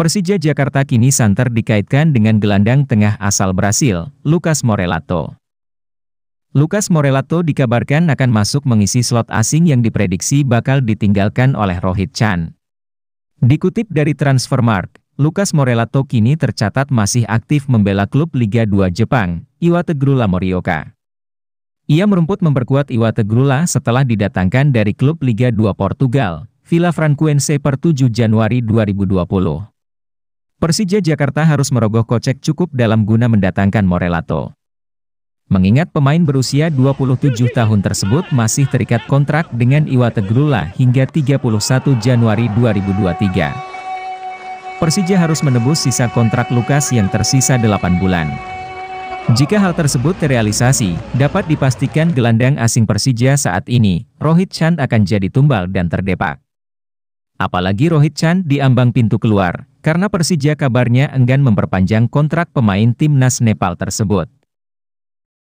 Persija Jakarta kini santer dikaitkan dengan gelandang tengah asal Brasil, Lucas Morelato. Lucas Morelato dikabarkan akan masuk mengisi slot asing yang diprediksi bakal ditinggalkan oleh Rohit Chan. Dikutip dari Transfermarkt, Lucas Morelato kini tercatat masih aktif membela klub Liga 2 Jepang, Iwate Grula Morioka. Ia merumput memperkuat Iwate Grula setelah didatangkan dari klub Liga 2 Portugal, Villa Franquense per 7 Januari 2020. Persija Jakarta harus merogoh kocek cukup dalam guna mendatangkan Morelato. Mengingat pemain berusia 27 tahun tersebut masih terikat kontrak dengan Iwate Grula hingga 31 Januari 2023. Persija harus menebus sisa kontrak Lukas yang tersisa 8 bulan. Jika hal tersebut terrealisasi, dapat dipastikan gelandang asing Persija saat ini, Rohit Chan akan jadi tumbal dan terdepak. Apalagi Rohit Chan diambang pintu keluar, karena Persija kabarnya enggan memperpanjang kontrak pemain timnas Nepal tersebut.